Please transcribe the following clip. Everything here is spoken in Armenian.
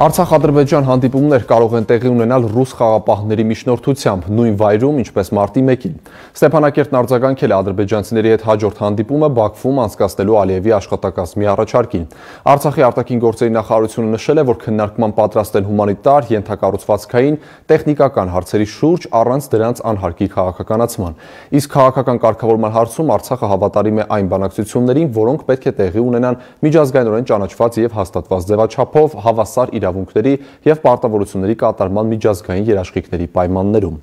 Արցախ-Ադրբեջան հանդիպումներ կարող են տեղի ունենալ ռուս խաղապահների միջնորդությամբ նույն վայրում, ինչպես մարտի 1-ին։ Ստեփանակերտն արձագանքել է ադրբեջանցիների հետ հաջորդ հանդիպումը Բաքվում անցկացնելու Ալիևի աշխատակազմի առաջարկին։ Արցախի արտաքին գործերի նախարարությունը նշել է, որ քննարկման պատրաստ են հումանիտար, ենթակառուցվածքային, տեխնիկական հարցերի շուրջ առանց դրանց անհարկի քաղաքականացման։ Իսկ քաղաքական կարգավորման հարցում Արցախը հավատարիմ է այն բանակցություններին, որոնք պետք է տեղի ունենան միջազգայինորեն ճանաչված եւ հաստատված ձևաչափով հավասար իր իրավունքների եւ պարտավորությունների կատարման միջազգային երաշխիքների պայմաններում։